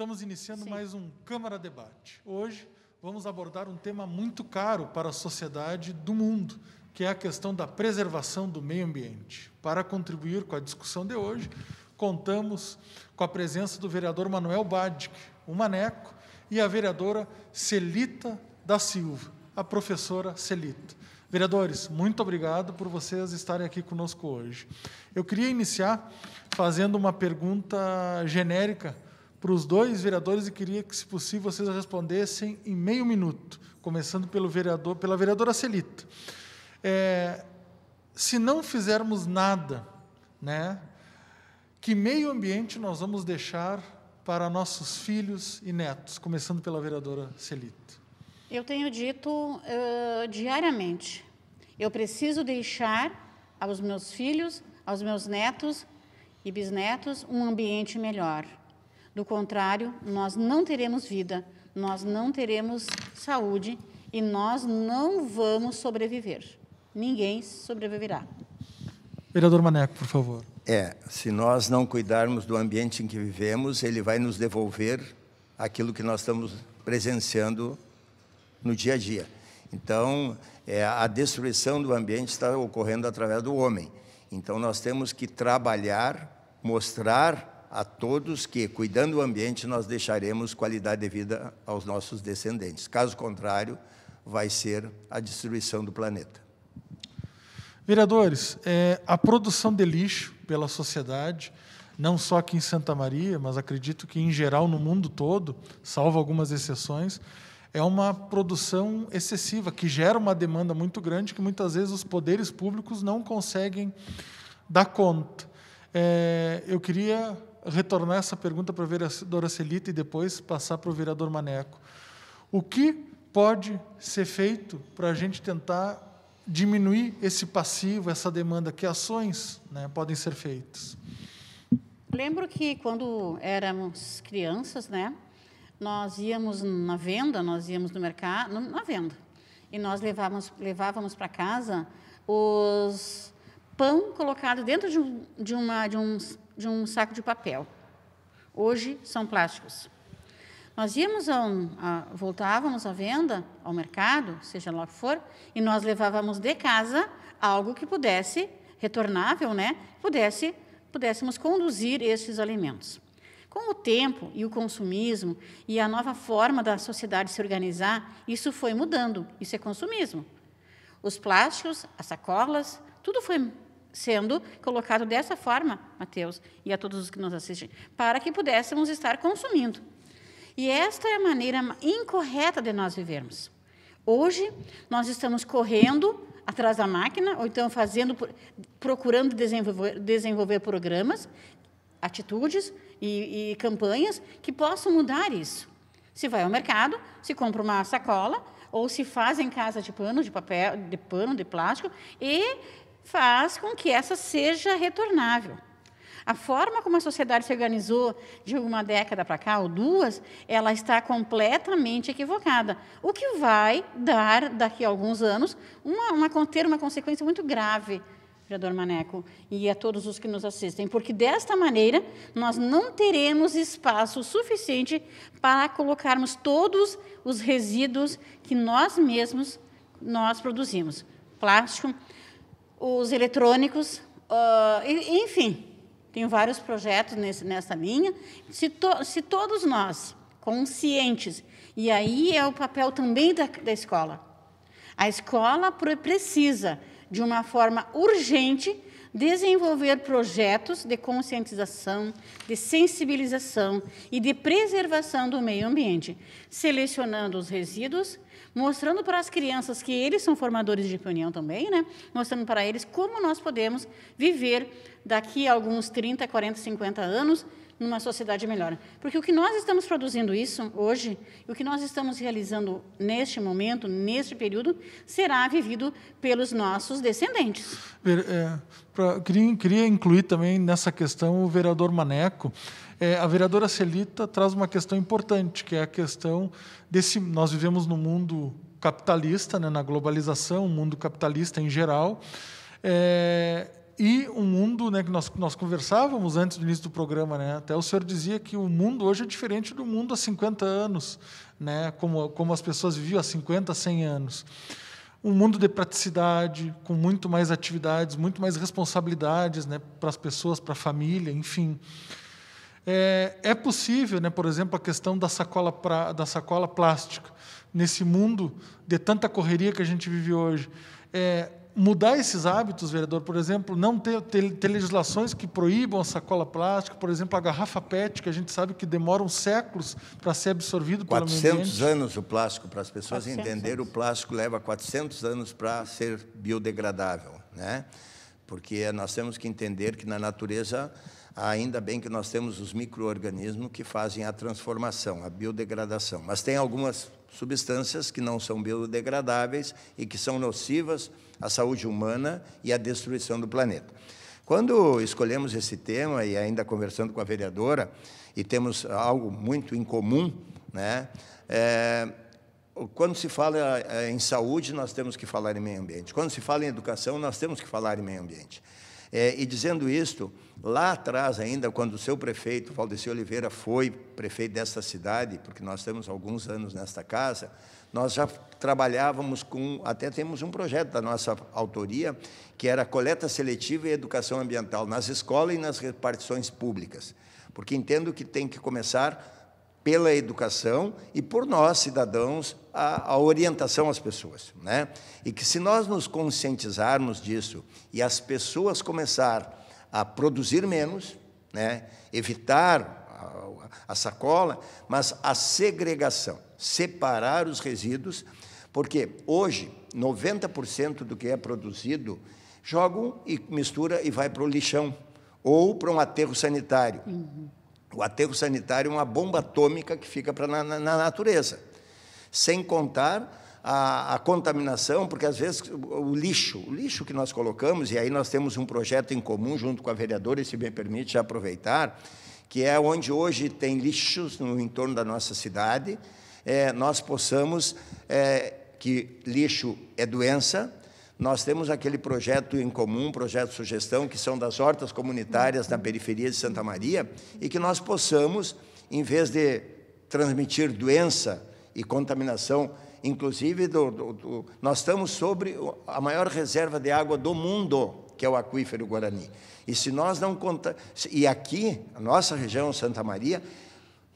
Estamos iniciando Sim. mais um Câmara Debate. Hoje vamos abordar um tema muito caro para a sociedade do mundo, que é a questão da preservação do meio ambiente. Para contribuir com a discussão de hoje, contamos com a presença do vereador Manuel Badic, o Maneco, e a vereadora Celita da Silva, a professora Celita. Vereadores, muito obrigado por vocês estarem aqui conosco hoje. Eu queria iniciar fazendo uma pergunta genérica para os dois vereadores e queria que, se possível, vocês respondessem em meio minuto, começando pelo vereador, pela vereadora Celita. É, se não fizermos nada, né, que meio ambiente nós vamos deixar para nossos filhos e netos, começando pela vereadora Celita? Eu tenho dito uh, diariamente, eu preciso deixar aos meus filhos, aos meus netos e bisnetos um ambiente melhor do contrário, nós não teremos vida, nós não teremos saúde e nós não vamos sobreviver. Ninguém sobreviverá. Vereador Maneco, por favor. É, se nós não cuidarmos do ambiente em que vivemos, ele vai nos devolver aquilo que nós estamos presenciando no dia a dia. Então, é, a destruição do ambiente está ocorrendo através do homem. Então, nós temos que trabalhar, mostrar a todos que, cuidando do ambiente, nós deixaremos qualidade de vida aos nossos descendentes. Caso contrário, vai ser a destruição do planeta. Vereadores, é, a produção de lixo pela sociedade, não só aqui em Santa Maria, mas acredito que em geral no mundo todo, salvo algumas exceções, é uma produção excessiva que gera uma demanda muito grande que muitas vezes os poderes públicos não conseguem dar conta. É, eu queria retornar essa pergunta para a vereadora Celita e depois passar para o vereador Maneco. O que pode ser feito para a gente tentar diminuir esse passivo, essa demanda? Que ações né, podem ser feitas? Lembro que quando éramos crianças, né, nós íamos na venda, nós íamos no mercado, na venda, e nós levávamos, levávamos para casa os pão colocado dentro de um, de uma, de um de um saco de papel. Hoje são plásticos. Nós íamos a um, a, voltávamos à venda, ao mercado, seja lá o que for, e nós levávamos de casa algo que pudesse, retornável, né? Pudesse, pudéssemos conduzir esses alimentos. Com o tempo e o consumismo e a nova forma da sociedade se organizar, isso foi mudando. Isso é consumismo. Os plásticos, as sacolas, tudo foi sendo colocado dessa forma, Mateus, e a todos os que nos assistem, para que pudéssemos estar consumindo. E esta é a maneira incorreta de nós vivermos. Hoje, nós estamos correndo atrás da máquina, ou então fazendo, procurando desenvolver, desenvolver programas, atitudes e, e campanhas que possam mudar isso. Se vai ao mercado, se compra uma sacola, ou se faz em casa de pano, de papel, de pano, de plástico, e faz com que essa seja retornável. A forma como a sociedade se organizou de uma década para cá, ou duas, ela está completamente equivocada. O que vai dar, daqui a alguns anos, uma, uma, ter uma consequência muito grave, vereador Maneco, e a todos os que nos assistem. Porque, desta maneira, nós não teremos espaço suficiente para colocarmos todos os resíduos que nós mesmos nós produzimos. Plástico, os eletrônicos, uh, enfim, tenho vários projetos nesse, nessa linha. Se, to, se, todos nós, conscientes, e aí é o papel também da, da escola, a escola precisa, de uma forma urgente, desenvolver projetos de conscientização, de sensibilização e de preservação do meio ambiente, selecionando os resíduos mostrando para as crianças que eles são formadores de opinião também, né? mostrando para eles como nós podemos viver daqui a alguns 30, 40, 50 anos numa sociedade melhor. Porque o que nós estamos produzindo isso hoje, o que nós estamos realizando neste momento, neste período, será vivido pelos nossos descendentes. É, pra, queria, queria incluir também nessa questão o vereador Maneco é, a vereadora Celita traz uma questão importante, que é a questão desse. Nós vivemos no mundo capitalista, né, na globalização, o mundo capitalista em geral. É, e um mundo né, que nós, nós conversávamos antes do início do programa, né, até o senhor dizia que o mundo hoje é diferente do mundo há 50 anos, né, como, como as pessoas viviam há 50, 100 anos. Um mundo de praticidade, com muito mais atividades, muito mais responsabilidades né, para as pessoas, para a família, enfim. É, é possível, né, por exemplo, a questão da sacola, pra, da sacola plástica. Nesse mundo de tanta correria que a gente vive hoje, é, mudar esses hábitos, vereador, por exemplo, não ter, ter, ter, legislações que proíbam a sacola plástica, por exemplo, a garrafa PET, que a gente sabe que demoram séculos para ser absorvido pelo ambiente. 400 anos o plástico, para as pessoas entenderem, o plástico leva 400 anos para ser biodegradável, né? porque nós temos que entender que na natureza Ainda bem que nós temos os micro-organismos que fazem a transformação, a biodegradação. Mas tem algumas substâncias que não são biodegradáveis e que são nocivas à saúde humana e à destruição do planeta. Quando escolhemos esse tema, e ainda conversando com a vereadora, e temos algo muito em comum, né? É, quando se fala eh, em saúde, nós temos que falar em meio ambiente. Quando se fala em educação, nós temos que falar em meio ambiente. É, e dizendo isto, lá atrás ainda, quando o seu prefeito, Valdeci Oliveira, foi prefeito desta cidade, porque nós temos alguns anos nesta casa, nós já trabalhávamos com, até temos um projeto da nossa autoria, que era coleta seletiva e educação ambiental nas escolas e nas repartições públicas. Porque entendo que tem que começar pela educação e por nós, cidadãos, a, a, orientação às pessoas. Né? E que se nós nos conscientizarmos disso e as pessoas começar a produzir menos, né? evitar a, a sacola, mas a segregação, separar os resíduos, porque hoje 90% do que é produzido jogam e mistura e vai para o lixão ou para um aterro sanitário. Uhum o aterro sanitário é uma bomba atômica que fica para na, na natureza. Sem contar a, a, contaminação, porque às vezes o lixo, o lixo que nós colocamos, e aí nós temos um projeto em comum junto com a vereadora, e se me permite aproveitar, que é onde hoje tem lixos no entorno da nossa cidade, é, nós possamos, é, que lixo é doença, nós temos aquele projeto em comum, projeto sugestão, que são das hortas comunitárias na periferia de Santa Maria, e que nós possamos, em vez de transmitir doença e contaminação, inclusive, do, do, do, nós estamos sobre a maior reserva de água do mundo, que é o aquífero Guarani. E se nós não conta e aqui, a nossa região Santa Maria,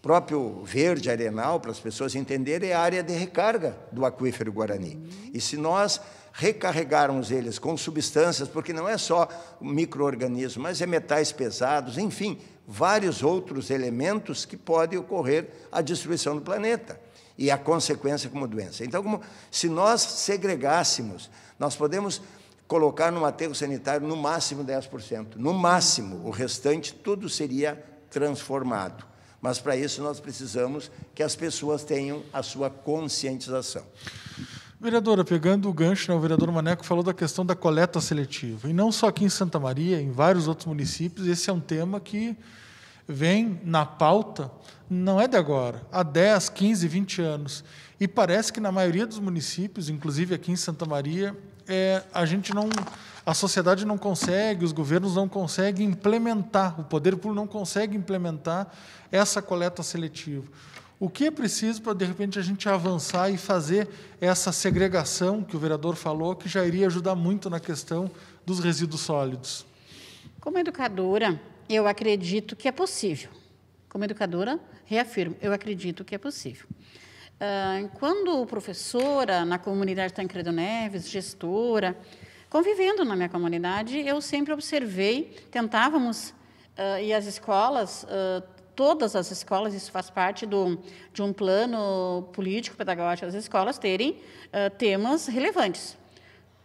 próprio verde arenal, para as pessoas entenderem, é a área de recarga do aquífero Guarani. E se nós recarregarmos eles com substâncias, porque não é só micro-organismos, mas é metais pesados, enfim, vários outros elementos que podem ocorrer a destruição do planeta e a consequência como doença. Então, como se nós segregássemos, nós podemos colocar no aterro sanitário no máximo 10%, no máximo, o restante tudo seria transformado. Mas para isso nós precisamos que as pessoas tenham a sua conscientização. Vereadora, pegando o gancho, né, o vereador Maneco falou da questão da coleta seletiva. E não só aqui em Santa Maria, em vários outros municípios, esse é um tema que vem na pauta, não é de agora, há 10, 15, 20 anos. E parece que na maioria dos municípios, inclusive aqui em Santa Maria, é, a gente não. A sociedade não consegue, os governos não conseguem implementar, o poder público não consegue implementar essa coleta seletiva. O que é preciso para, de repente, a gente avançar e fazer essa segregação que o vereador falou, que já iria ajudar muito na questão dos resíduos sólidos? Como educadora, eu acredito que é possível. Como educadora, reafirmo, eu acredito que é possível. Ah, quando professora na comunidade Tancredo Neves, gestora, convivendo na minha comunidade, eu sempre observei, tentávamos, ah, e as escolas ah, todas as escolas, isso faz parte do, de um plano político-pedagógico das escolas, terem uh, temas relevantes,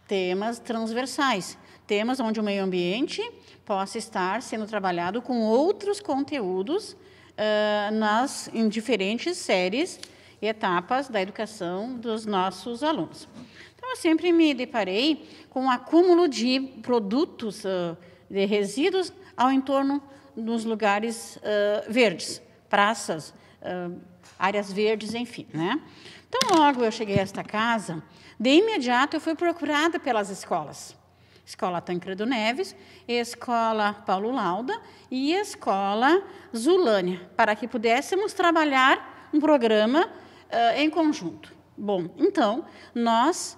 temas transversais, temas onde o meio ambiente possa estar sendo trabalhado com outros conteúdos uh, nas, em diferentes séries e etapas da educação dos nossos alunos. Então, eu sempre me deparei com um acúmulo de produtos, uh, de resíduos, ao entorno nos lugares uh, verdes, praças, uh, áreas verdes, enfim. Né? Então, logo eu cheguei a esta casa, de imediato eu fui procurada pelas escolas. Escola Tancredo Neves, Escola Paulo Lauda e Escola Zulânia, para que pudéssemos trabalhar um programa uh, em conjunto. Bom, então, nós,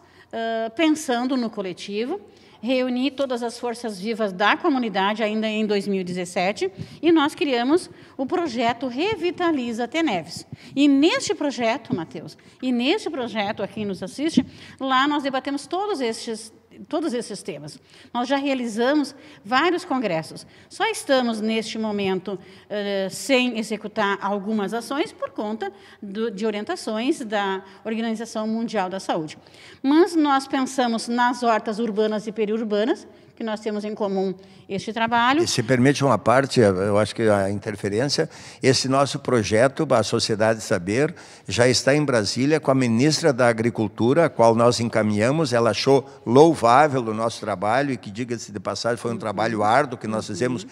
pensando no coletivo, reuni todas as forças vivas da comunidade, ainda em 2017, e nós criamos o projeto Revitaliza Teneves. E neste projeto, Matheus, e neste projeto, a quem nos assiste, lá nós debatemos todos estes todos esses temas. Nós já realizamos vários congressos. Só estamos, neste momento, eh, sem executar algumas ações por conta de orientações da Organização Mundial da Saúde. Mas nós pensamos nas hortas urbanas e periurbanas, nós temos em comum este trabalho. E se permite uma parte, eh, eu acho que a interferência, esse nosso projeto, a Sociedade Saber, já está em Brasília com a ministra da Agricultura, a qual nós encaminhamos, ela achou louvável o nosso trabalho, e que, diga-se de passagem, foi um trabalho árduo que nós fizemos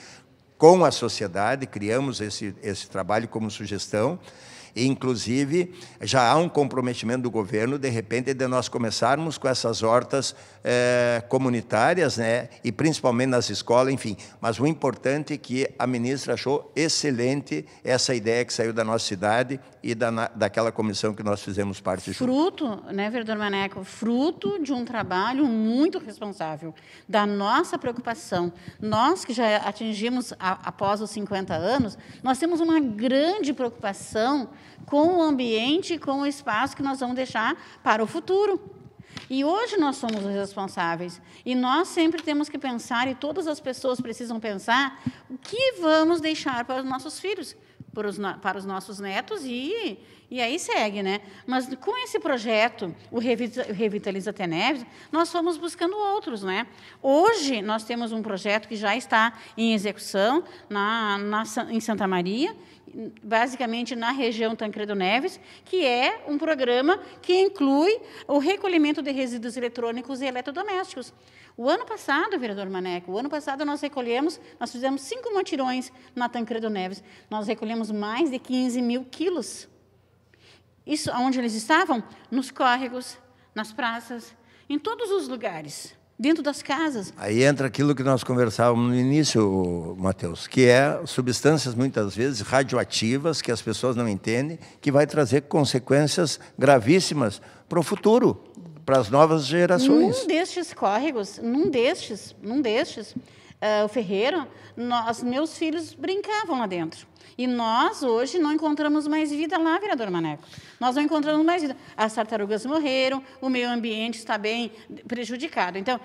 com a sociedade, criamos esse, esse trabalho como sugestão, inclusive, já há um comprometimento do governo, de repente, de nós começarmos com essas hortas eh, comunitárias, né? e principalmente nas escolas, enfim. Mas o importante é que a ministra achou excelente essa ideia que saiu da nossa cidade e da, daquela comissão que nós fizemos parte Fruto, junto. né, vereador Maneco? Fruto de um trabalho muito responsável, da nossa preocupação. Nós que já atingimos, a, após os 50 anos, nós temos uma grande preocupação com o ambiente, com o espaço que nós vamos deixar para o futuro. E hoje nós somos os responsáveis. E nós sempre temos que pensar, e todas as pessoas precisam pensar, o que vamos deixar para os nossos filhos, para os, para os nossos netos, e, e aí segue, né? Mas com esse projeto, o Revitaliza Teneves, nós fomos buscando outros, né? Hoje nós temos um projeto que já está em execução na, na em Santa Maria, basicamente na região Tancredo Neves, que é um programa que inclui o recolhimento de resíduos eletrônicos e eletrodomésticos. O ano passado, vereador Maneco, o ano passado nós recolhemos, nós fizemos cinco motirões na Tancredo Neves. Nós recolhemos mais de 15 mil quilos. Isso, onde eles estavam? Nos córregos, nas praças, em todos os lugares dentro das casas. Aí entra aquilo que nós conversávamos no início, Mateus, que é substâncias muitas vezes radioativas que as pessoas não entendem, que vai trazer consequências gravíssimas para o futuro, para as novas gerações. Num destes córregos, num destes, num destes, uh, o ferreiro, nós, meus filhos brincavam lá dentro. E nós, hoje, não encontramos mais vida lá, vereador Maneco. Nós não encontramos mais vida. As tartarugas morreram, o meio ambiente está bem prejudicado. Então,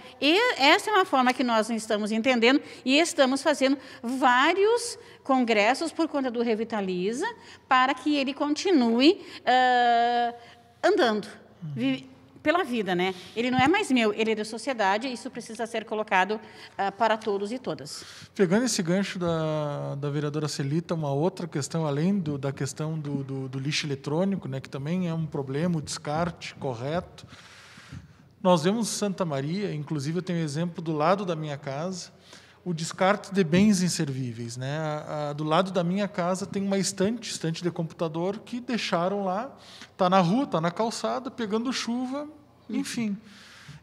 essa é uma forma que nós estamos entendendo e estamos fazendo vários congressos por conta do Revitaliza para que ele continue uh, andando. Uhum pela vida, né? Ele não é mais meu, ele é da sociedade, isso precisa ser colocado uh, para todos e todas. Pegando esse gancho da, da vereadora Celita, uma outra questão, além do, da questão do, do, do lixo eletrônico, né, que também é um problema, o descarte correto. Nós vemos Santa Maria, inclusive eu tenho um exemplo do lado da minha casa, o descarte de bens inservíveis. Né? A, a, do lado da minha casa tem uma estante, estante de computador, que deixaram lá, está na rua, está na calçada, pegando chuva, enfim.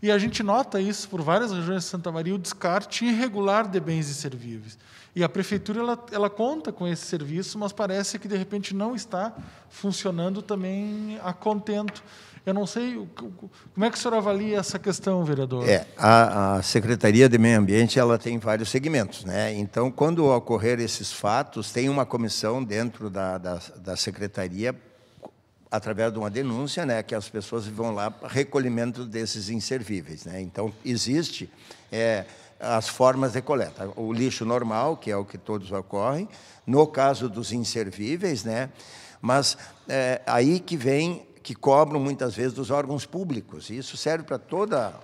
E a gente nota isso por várias regiões de Santa Maria, o descarte irregular de bens inservíveis. E a prefeitura ela, ela conta com esse serviço, mas parece que de repente não está funcionando também a contento. Eu não sei como é que o senhor avalia essa questão, vereador. É, a, a Secretaria de Meio Ambiente ela tem vários segmentos, né? Então, quando ocorrer esses fatos, tem uma comissão dentro da, da, da secretaria através de uma denúncia, né, que as pessoas vão lá para recolhimento desses inservíveis, né? Então existe é, as formas de coleta. O lixo normal, que é o que todos ocorrem, no caso dos inservíveis, né? mas é aí que vem que cobram muitas vezes dos órgãos públicos. E isso serve para toda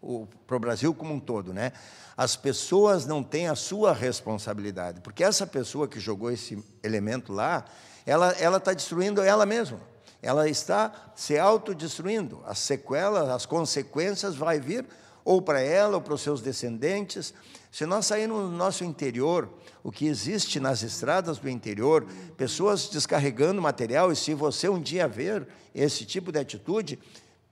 o para o Brasil como um todo, né? As pessoas não têm a sua responsabilidade, porque essa pessoa que jogou esse elemento lá, ela ela está destruindo ela mesma. Ela está se autodestruindo. As sequelas, as consequências vai vir ou para ela, ou para os seus descendentes. Se nós sairmos do nosso interior, o que existe nas estradas do interior, pessoas descarregando material, e se você um dia ver esse tipo de atitude,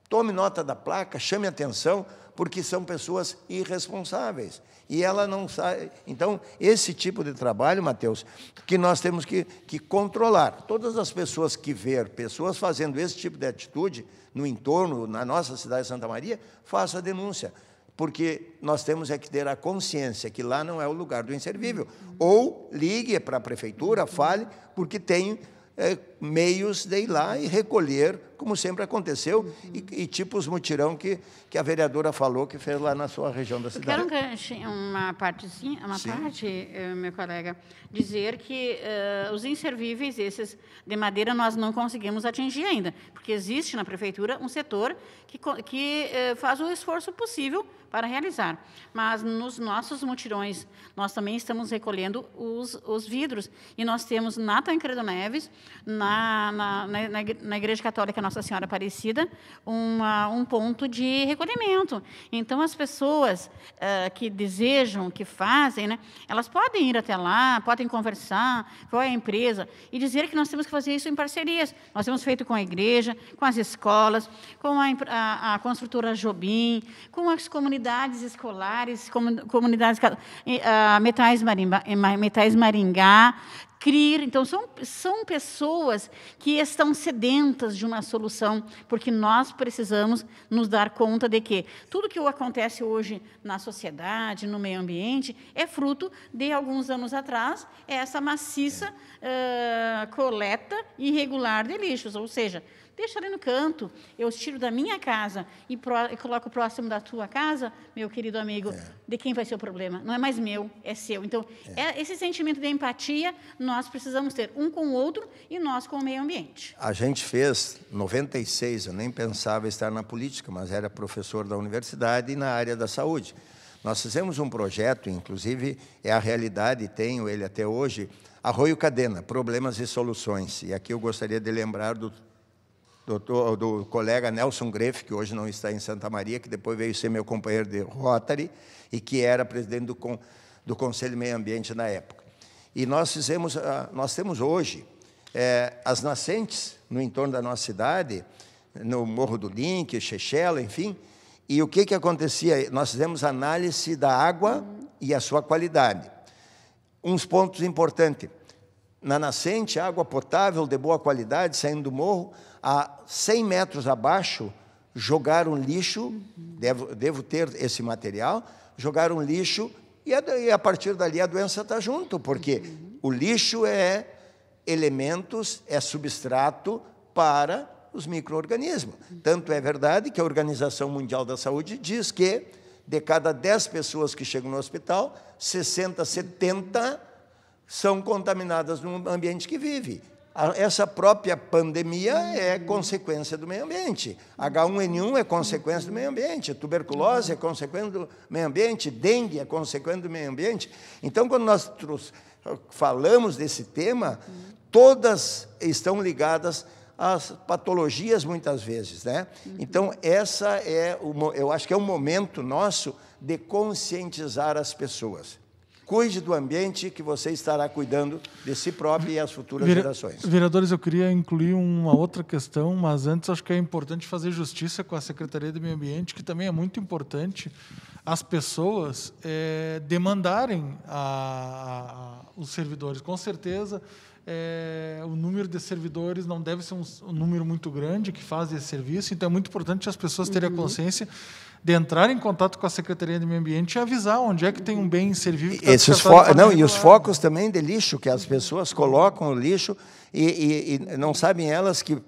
Tome nota da placa, chame atenção, porque são pessoas irresponsáveis. E ela não sai. Então, esse tipo de trabalho, Mateus, que nós temos que, que controlar. Todas as pessoas que ver pessoas fazendo esse tipo de atitude no entorno, na nossa cidade de Santa Maria, faça a denúncia. Porque nós temos é que ter a consciência que lá não é o lugar do inservível. Ou ligue para a prefeitura, fale, porque tem é, meios de ir lá e recolher como sempre aconteceu, uhum. e, e tipos mutirão que, que a vereadora falou que fez lá na sua região da cidade. Eu quero uma parte, sim, uma sim. parte eh, meu colega, dizer que uh, os inservíveis, esses de madeira, nós não conseguimos atingir ainda, porque existe na prefeitura um setor que, que uh, faz o esforço possível para realizar. Mas nos nossos mutirões, nós também estamos recolhendo os, os vidros, e nós temos na Tancredo Neves, na, na, na, na Igreja Católica nossa Senhora Aparecida uma, um ponto de recolhimento. Então, as pessoas uh, que desejam, que fazem, né, elas podem ir até lá, podem conversar, com a empresa, e dizer que nós temos que fazer isso em parcerias. Nós temos feito com a igreja, com as escolas, com a, a, a construtora Jobim, com as comunidades escolares, comunidades uh, metais, marimba, metais Maringá, Criar, Então, são, são pessoas que estão sedentas de uma solução, porque nós precisamos nos dar conta de que tudo que acontece hoje na sociedade, no meio ambiente, é fruto de, alguns anos atrás, essa maciça uh, coleta irregular de lixos, ou seja, Deixa ali no canto. Eu tiro da minha casa e, pro, e coloco próximo da tua casa, meu querido amigo. É. De quem vai ser o problema? Não é mais meu, é seu. Então, é. é esse sentimento de empatia nós precisamos ter um com o outro e nós com o meio ambiente. A gente fez 96. Eu nem pensava estar na política, mas era professor da universidade e na área da saúde. Nós fizemos um projeto, inclusive é a realidade, tenho ele até hoje, Arroio Cadena, Problemas e Soluções. E aqui eu gostaria de lembrar do doutor, do colega Nelson Greff, que hoje não está em Santa Maria, que depois veio ser meu companheiro de Rotary e que era presidente do, do Conselho Meio Ambiente na época. E nós fizemos, ah, nós temos hoje é, as nascentes no entorno da nossa cidade, no Morro do Link, Chechela, enfim. E o que, que acontecia? Nós fizemos análise da água e a sua qualidade. Uns pontos importantes. Na nascente, água potável de boa qualidade saindo do morro, a 100 metros abaixo, jogaram lixo, devo, devo ter esse material, jogaram lixo e a, e a partir dali a doença está junto, porque uhum. o lixo é elementos, é substrato para os micro-organismos. Uhum. Tanto é verdade que a Organização Mundial da Saúde diz que de cada 10 pessoas que chegam no hospital, 60, 70 são contaminadas no ambiente que vive essa própria pandemia é consequência do meio ambiente. H1N1 é consequência do meio ambiente, tuberculose é consequência do meio ambiente, dengue é consequência do meio ambiente. Então, quando nós falamos desse tema, todas estão ligadas às patologias muitas vezes, né? Então essa é o, eu acho que é o momento nosso de conscientizar as pessoas cuide do ambiente que você estará cuidando de si próprio e as futuras gerações. Vereadores, eu queria incluir uma outra questão, mas antes acho que é importante fazer justiça com a Secretaria do Meio Ambiente, que também é muito importante as pessoas é, demandarem a, a, os servidores. Com certeza, é, o número de servidores não deve ser um, um, número muito grande que faz esse serviço, então é muito importante as pessoas terem uhum. a consciência de entrar em contato com a Secretaria de Meio Ambiente e avisar onde é que tem um bem servível. Tá Esses tá fo não, e os focos também de lixo, que as pessoas colocam o lixo e, e, e não sabem elas que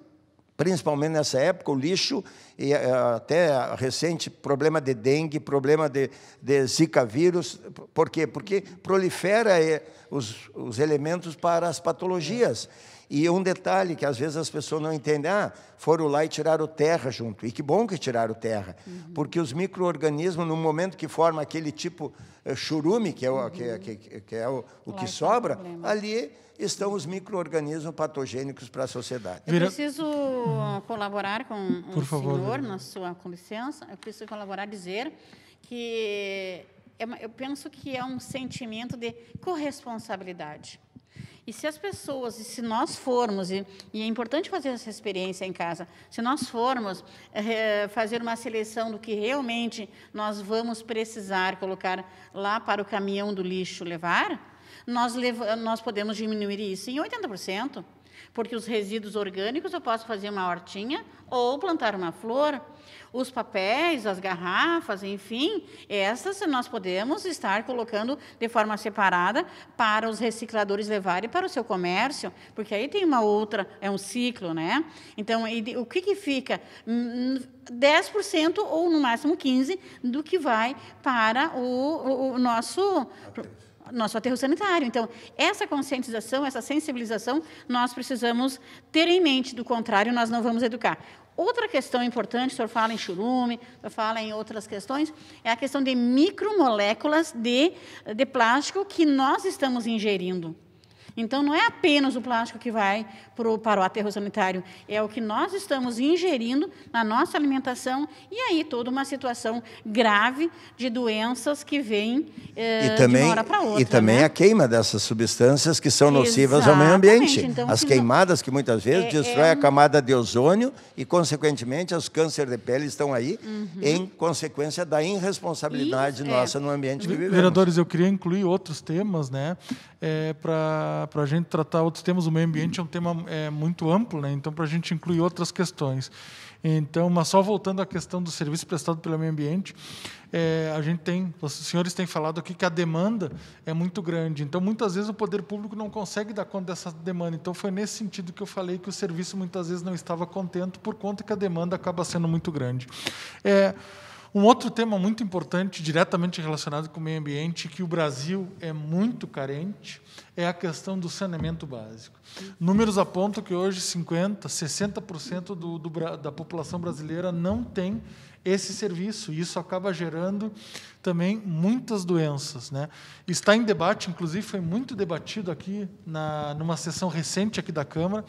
principalmente nessa época, o lixo, e eh, até recente, problema de dengue, problema de, de zika vírus. Por quê? Porque prolifera eh, os, os elementos para as patologias. É. E um detalhe que às vezes as pessoas não entendem, ah, foram lá e tiraram terra junto. E que bom que tiraram terra, uhum. porque os micro-organismos, no momento que forma aquele tipo eh, churume, que é o, uhum. que, é, que, que, é o, o é que sobra, é ali estão os micro-organismos patogênicos para a sociedade. Eu preciso colaborar com o favor, senhor, na sua, com licença, eu preciso colaborar, dizer que é eu penso que é um sentimento de corresponsabilidade. E se as pessoas, e se nós formos, e, e, é importante fazer essa experiência em casa, se nós formos é, fazer uma seleção do que realmente nós vamos precisar colocar lá para o caminhão do lixo levar, nós, nós podemos diminuir isso em 80% porque os resíduos orgânicos eu posso fazer uma hortinha ou plantar uma flor. Os papéis, as garrafas, enfim, essas nós podemos estar colocando de forma separada para os recicladores levarem para o seu comércio, porque aí tem uma outra, é um ciclo, né? Então, o que, que fica? 10% ou no máximo 15% do que vai para o, o, o nosso nosso aterro sanitário. Então, essa conscientização, essa sensibilização, nós precisamos ter em mente, do contrário, nós não vamos educar. Outra questão importante, o senhor fala em churume, o senhor fala em outras questões, é a questão de micromoléculas de, de plástico que nós estamos ingerindo. Então, não é apenas o plástico que vai pro, para o aterro sanitário, é o que nós estamos ingerindo na nossa alimentação e aí toda uma situação grave de doenças que vêm eh, também, de uma hora para outra. E também né? a queima dessas substâncias que são nocivas Exatamente. ao meio ambiente. Então, as queimadas que muitas vezes é, destroem é... a camada de ozônio e, consequentemente, os câncer de pele estão aí uhum. em consequência da irresponsabilidade e, é. nossa no ambiente que vivemos. Vereadores, eu queria incluir outros temas, né, é, para para a gente tratar outros temas, o meio ambiente é um tema é, muito amplo, né? então para a gente incluir outras questões. Então, mas só voltando à questão do serviço prestado pelo meio ambiente, é, a gente tem, os senhores têm falado aqui que a demanda é muito grande. Então, muitas vezes o poder público não consegue dar conta dessa demanda. Então, foi nesse sentido que eu falei que o serviço muitas vezes não estava contento por conta que a demanda acaba sendo muito grande. É, um outro tema muito importante, diretamente relacionado com o meio ambiente, que o Brasil é muito carente, é a questão do saneamento básico. Números apontam que hoje 50%, 60% do, do, da população brasileira não tem esse serviço. E isso acaba gerando também muitas doenças. Né? Está em debate, inclusive foi muito debatido aqui na, numa sessão recente aqui da Câmara,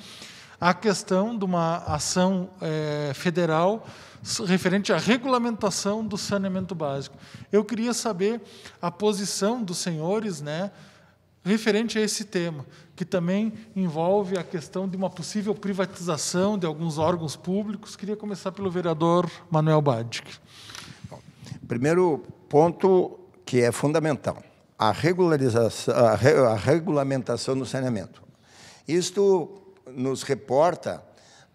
a questão de uma ação é, federal referente à regulamentação do saneamento básico. Eu queria saber a posição dos senhores, né, referente a esse tema, que também envolve a questão de uma possível privatização de alguns órgãos públicos. Queria começar pelo vereador Manuel Badic. Primeiro ponto que é fundamental, a regularização, a, re, a regulamentação do saneamento. Isto nos reporta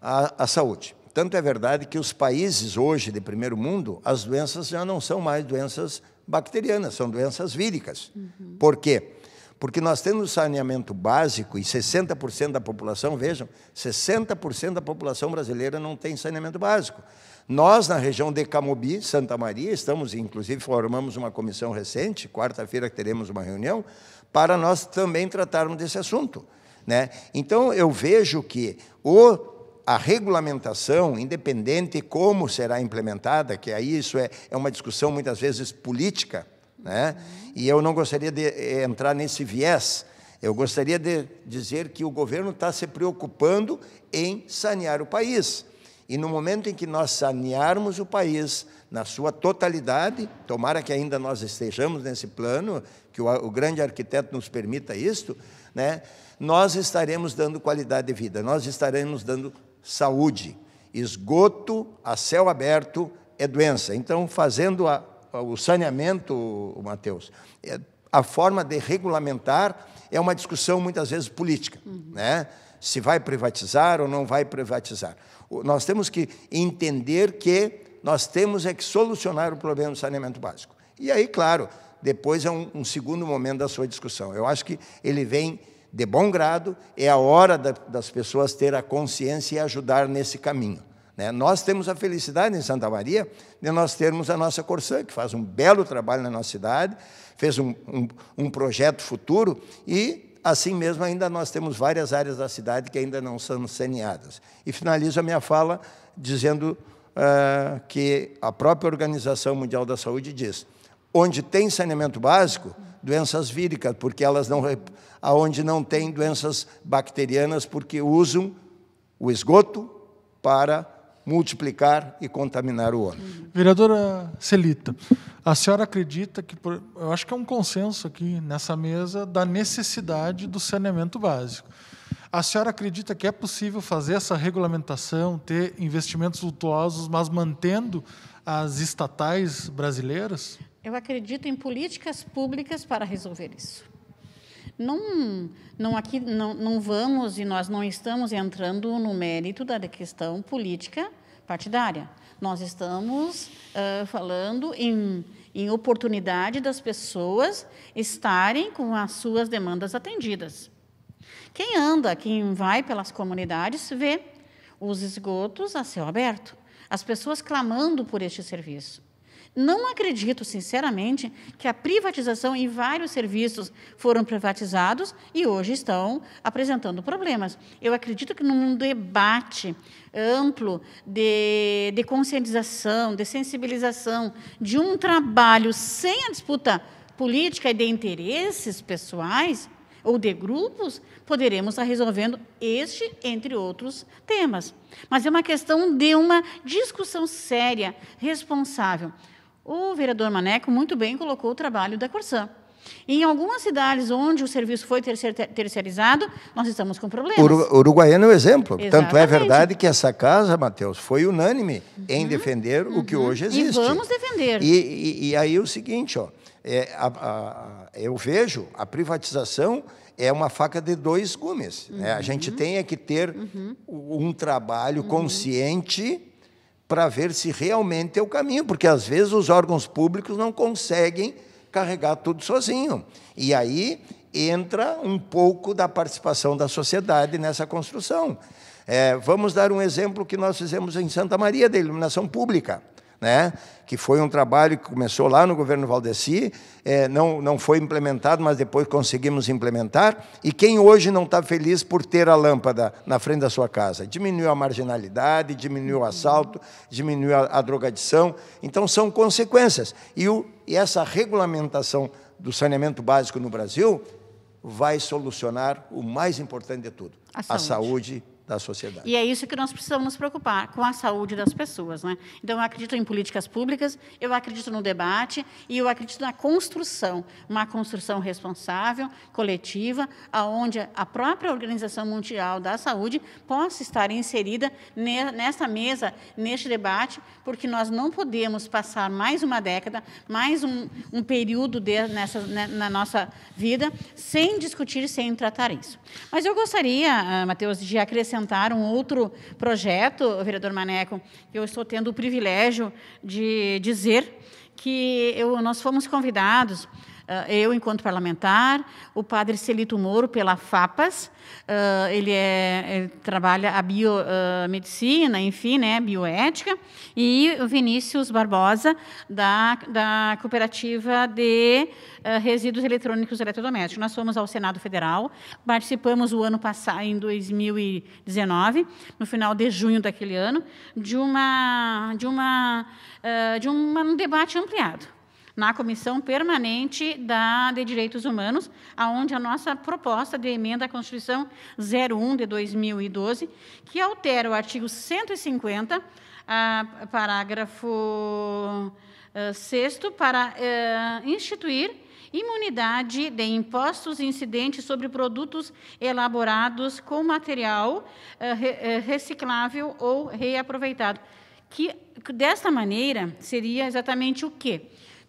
a, a saúde. Tanto é verdade que os países hoje de primeiro mundo, as doenças já não são mais doenças bacterianas, são doenças víricas. Uhum. Por quê? Porque nós temos saneamento básico e 60% da população, vejam, 60% da população brasileira não tem saneamento básico. Nós, na região de Camobi, Santa Maria, estamos, inclusive, formamos uma comissão recente, quarta-feira teremos uma reunião, para nós também tratarmos desse assunto. Né? Então, eu vejo que o, a regulamentação, independente como será implementada, que aí isso é, é uma discussão muitas vezes política, né? e eu não gostaria de eh, entrar nesse viés. Eu gostaria de dizer que o governo está se preocupando em sanear o país. E no momento em que nós sanearmos o país na sua totalidade, tomara que ainda nós estejamos nesse plano, que o, o grande arquiteto nos permita isto, né, nós estaremos dando qualidade de vida, nós estaremos dando saúde. Esgoto a céu aberto é doença. Então, fazendo a, o saneamento, Mateus, é, a forma de regulamentar é uma discussão muitas vezes política, uhum. né? Se vai privatizar ou não vai privatizar. O, nós temos que entender que nós temos é que solucionar o problema do saneamento básico. E aí, claro, depois é um, um segundo momento da sua discussão. Eu acho que ele vem de bom grado, é a hora da, das pessoas ter a consciência e ajudar nesse caminho. Né? Nós temos a felicidade em Santa Maria de nós termos a nossa Corsã, que faz um belo trabalho na nossa cidade, fez um, um, um projeto futuro e, assim mesmo, ainda nós temos várias áreas da cidade que ainda não são saneadas. E finalizo a minha fala dizendo uh, que a própria Organização Mundial da Saúde diz onde tem saneamento básico, doenças víricas, porque elas não aonde não tem doenças bacterianas, porque usam o esgoto para multiplicar e contaminar o homem. Vereadora Celita, a senhora acredita que, por, eu acho que é um consenso aqui nessa mesa da necessidade do saneamento básico. A senhora acredita que é possível fazer essa regulamentação, ter investimentos lutuosos, mas mantendo as estatais brasileiras? Eu acredito em políticas públicas para resolver isso. Não, não aqui não, não vamos e nós não estamos entrando no mérito da questão política partidária. Nós estamos uh, falando em, em oportunidade das pessoas estarem com as suas demandas atendidas. Quem anda, quem vai pelas comunidades, vê os esgotos a céu aberto, as pessoas clamando por este serviço. Não acredito, sinceramente, que a privatização e vários serviços foram privatizados e hoje estão apresentando problemas. Eu acredito que num debate amplo de, de conscientização, de sensibilização, de um trabalho sem a disputa política e de interesses pessoais, ou de grupos, poderemos estar resolvendo este, entre outros temas. Mas é uma questão de uma discussão séria, responsável. O vereador Maneco muito bem colocou o trabalho da Corsã. Em algumas cidades onde o serviço foi terceirizado, nós estamos com problemas. Uruguaiano é um exemplo. Exatamente. Tanto é verdade que essa casa, Matheus, foi unânime uhum. em defender uhum. o que uhum. hoje existe. E vamos defender. E, e, e aí é o seguinte, ó, é, a, a, eu vejo a privatização é uma faca de dois gumes. Uhum. Né? A gente uhum. tem é que ter uhum. um trabalho consciente para ver se realmente é o caminho, porque às vezes os órgãos públicos não conseguem carregar tudo sozinho. E aí entra um pouco da participação da sociedade nessa construção. É, vamos dar um exemplo que nós fizemos em Santa Maria da iluminação pública né? que foi um trabalho que começou lá no governo Valdeci, é, não, não foi implementado, mas depois conseguimos implementar. E quem hoje não está feliz por ter a lâmpada na frente da sua casa? Diminuiu a marginalidade, diminuiu o uhum. assalto, diminuiu a, a drogadição. Então, são consequências. E, o, e essa regulamentação do saneamento básico no Brasil vai solucionar o mais importante de tudo: a, a saúde da sociedade. E é isso que nós precisamos nos preocupar, com a saúde das pessoas. Né? Então, eu acredito em políticas públicas, eu acredito no debate e eu acredito na construção, uma construção responsável, coletiva, aonde a própria Organização Mundial da Saúde possa estar inserida nessa mesa, neste debate, porque nós não podemos passar mais uma década, mais um, um período de, nessa, né, na nossa vida, sem discutir e sem tratar isso. Mas eu gostaria, ah, Matheus, de acrescentar apresentar um outro projeto, vereador Maneco, eu estou tendo o privilégio de dizer que eu, nós fomos convidados ah, eu, enquanto parlamentar, o padre Celito Moro, pela FAPAS, ah, ele, é, ele trabalha a biomedicina, ah, enfim, né, bioética, e o Vinícius Barbosa, da, da cooperativa de resíduos eletrônicos e eletrodomésticos. Nós fomos ao Senado Federal, participamos o ano passado, em 2019, no final de junho daquele ano, de, uma, de, uma, de um debate ampliado na Comissão Permanente da, de Direitos Humanos, aonde a nossa proposta de emenda à Constituição 01 de 2012, que altera o artigo 150, a, ah, parágrafo 6 ah, para a, ah, instituir imunidade de impostos incidentes sobre produtos elaborados com material reciclável ou reaproveitado. Que desta maneira seria exatamente o quê?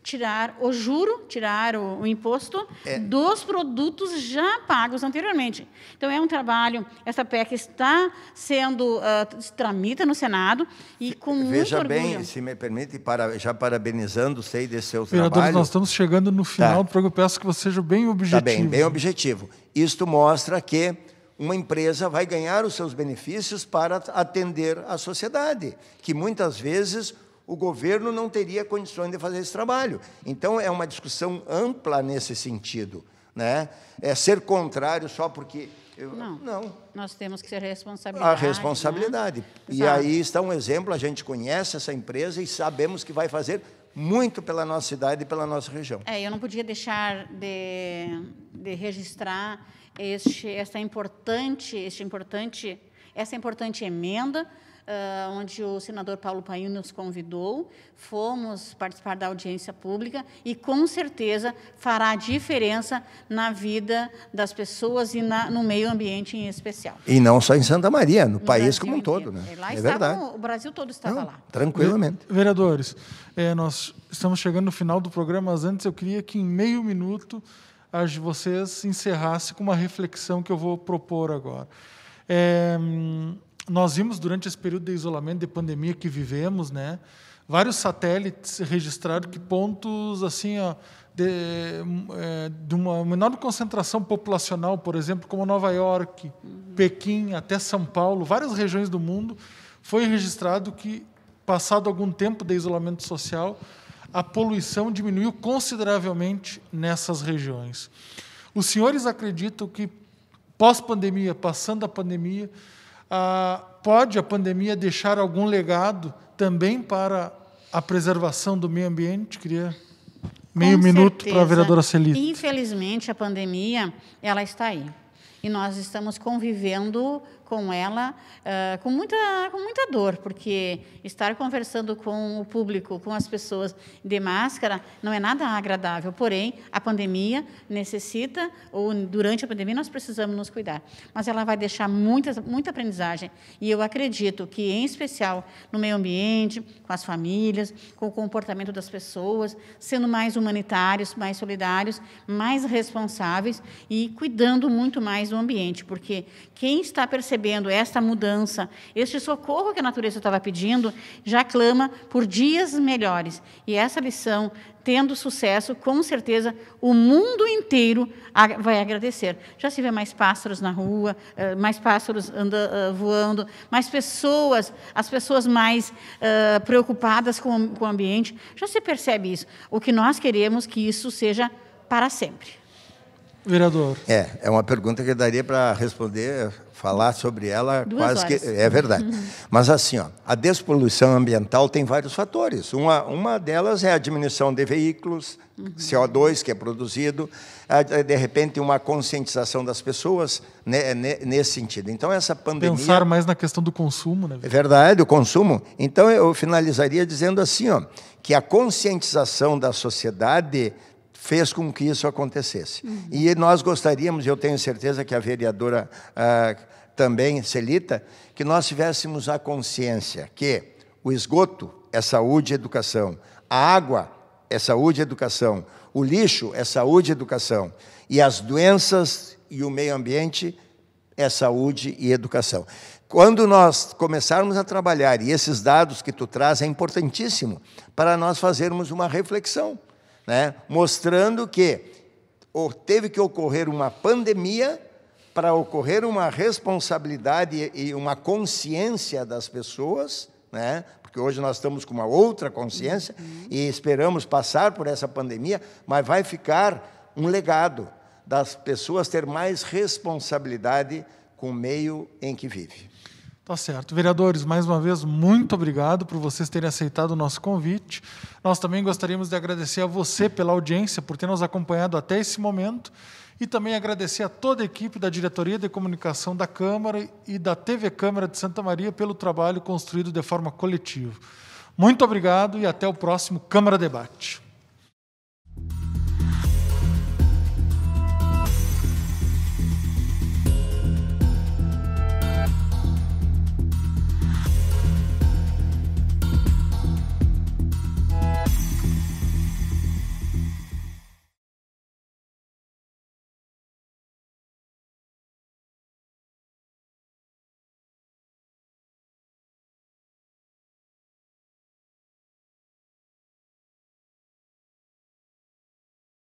tirar o juro, tirar o, o imposto é. dos produtos já pagos anteriormente. Então, é um trabalho, essa PEC está sendo, uh, tramita no Senado e com Veja muito bem, se me permite, para, já parabenizando, sei desse seu Vereador, trabalho. nós estamos chegando no tá. final tá. do peço que você seja bem objetivo. Tá bem, bem objetivo. Isto mostra que uma empresa vai ganhar os seus benefícios para atender a sociedade, que muitas vezes o governo não teria condições de fazer esse trabalho. Então, é uma discussão ampla nesse sentido. Né? É ser contrário só porque. Eu, não, não. Nós temos que ser responsabilidade. A né? responsabilidade. Né? E aí está um exemplo: a gente conhece essa empresa e sabemos que vai fazer muito pela nossa cidade e pela nossa região. É, eu não podia deixar de, de registrar este, esta importante, este importante, essa importante emenda uh, onde o senador Paulo Paim nos convidou, fomos participar da audiência pública e com certeza fará diferença na vida das pessoas e na, no meio ambiente em especial. E não só em Santa Maria, no, no país Brasil como um todo, né? É, lá é estava, verdade. O Brasil todo estava não, lá. Tranquilamente. Vereadores, é, nós estamos chegando no final do programa, mas antes eu queria que em meio minuto as vocês encerrasse com uma reflexão que eu vou propor agora. É, hum, nós vimos durante esse período de isolamento, de pandemia que vivemos, né? Vários satélites registraram que pontos assim ó, de, é, de, uma menor concentração populacional, por exemplo, como Nova York, uhum. Pequim, até São Paulo, várias regiões do mundo, foi registrado que, passado algum tempo de isolamento social, a poluição diminuiu consideravelmente nessas regiões. Os senhores acreditam que, pós-pandemia, passando a pandemia, ah, pode a pandemia deixar algum legado também para a preservação do meio ambiente? Queria meio Com minuto certeza. para a vereadora Celita. Infelizmente, a pandemia ela está aí e nós estamos convivendo com ela uh, com, muita, com muita dor, porque estar conversando com o público, com as pessoas de máscara, não é nada agradável. Porém, a pandemia necessita, ou durante a pandemia, nós precisamos nos cuidar. Mas ela vai deixar muita, muita aprendizagem. E eu acredito que, em especial, no meio ambiente, com as famílias, com o comportamento das pessoas, sendo mais humanitários, mais solidários, mais responsáveis e cuidando muito mais do ambiente, porque quem está percebendo esta mudança, este socorro que a natureza estava pedindo, já clama por dias melhores. E essa lição, tendo sucesso, com certeza o mundo inteiro vai agradecer. Já se vê mais pássaros na rua, eh, mais pássaros eh, voando, mais pessoas, as pessoas mais eh, preocupadas com o ambiente. Já se percebe isso. O que nós queremos que isso seja para sempre vereador? É, é uma pergunta que daria para responder, falar sobre ela Duas quase horas. que. É verdade. Uhum. Mas assim, ó, a despoluição ambiental tem vários fatores. Uma, uma delas é a diminuição de veículos, uhum. CO2 que é produzido, de repente uma conscientização das pessoas né, né, nesse sentido. Então, essa pandemia. Pensar mais na questão do consumo, né? É verdade, o consumo. Então, eu finalizaria dizendo assim, ó, que a conscientização da sociedade fez com que isso acontecesse. Uhum. E nós gostaríamos, eu tenho certeza que a vereadora ah, também, Celita, que nós tivéssemos a consciência que o esgoto é saúde e educação, a água é saúde e educação, o lixo é saúde e educação, e as doenças e o meio ambiente é saúde e educação. Quando nós começarmos a trabalhar, e esses dados que tu traz é importantíssimo para nós fazermos uma reflexão né? mostrando que teve que ocorrer uma pandemia para ocorrer uma responsabilidade e uma consciência das pessoas, né? porque hoje nós estamos com uma outra consciência uhum. e esperamos passar por essa pandemia, mas vai ficar um legado das pessoas ter mais responsabilidade com o meio em que vive. Tá certo. Vereadores, mais uma vez, muito obrigado por vocês terem aceitado o nosso convite. Nós também gostaríamos de agradecer a você pela audiência, por ter nos acompanhado até esse momento, e também agradecer a toda a equipe da Diretoria de Comunicação da Câmara e da TV Câmara de Santa Maria pelo trabalho construído de forma coletiva. Muito obrigado e até o próximo Câmara Debate.